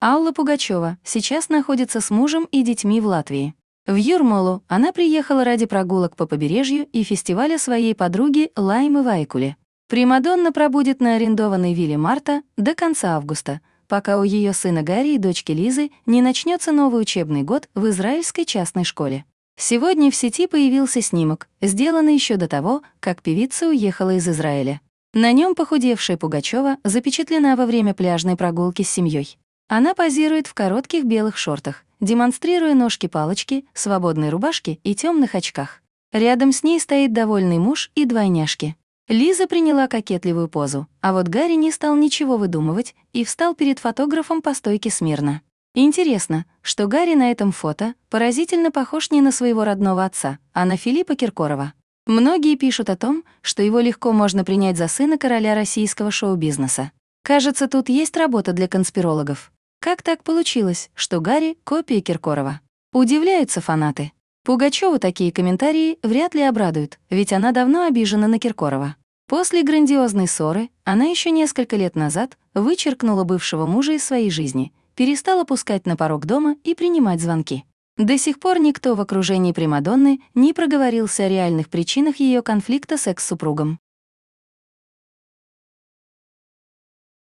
Алла Пугачева сейчас находится с мужем и детьми в Латвии. В Юрмалу она приехала ради прогулок по побережью и фестиваля своей подруги Лаймы Вайкуле. Примадонна пробудет на арендованной вилле Марта до конца августа, пока у ее сына Гарри и дочки Лизы не начнется новый учебный год в израильской частной школе. Сегодня в сети появился снимок, сделанный еще до того, как певица уехала из Израиля. На нем похудевшая Пугачева запечатлена во время пляжной прогулки с семьей. Она позирует в коротких белых шортах, демонстрируя ножки-палочки, свободной рубашке и темных очках. Рядом с ней стоит довольный муж и двойняшки. Лиза приняла кокетливую позу, а вот Гарри не стал ничего выдумывать и встал перед фотографом по стойке смирно. Интересно, что Гарри на этом фото поразительно похож не на своего родного отца, а на Филиппа Киркорова. Многие пишут о том, что его легко можно принять за сына короля российского шоу-бизнеса. Кажется, тут есть работа для конспирологов. Как так получилось, что Гарри — копия Киркорова? Удивляются фанаты. Пугачёву такие комментарии вряд ли обрадуют, ведь она давно обижена на Киркорова. После грандиозной ссоры она еще несколько лет назад вычеркнула бывшего мужа из своей жизни, перестала пускать на порог дома и принимать звонки. До сих пор никто в окружении Примадонны не проговорился о реальных причинах ее конфликта с экс-супругом.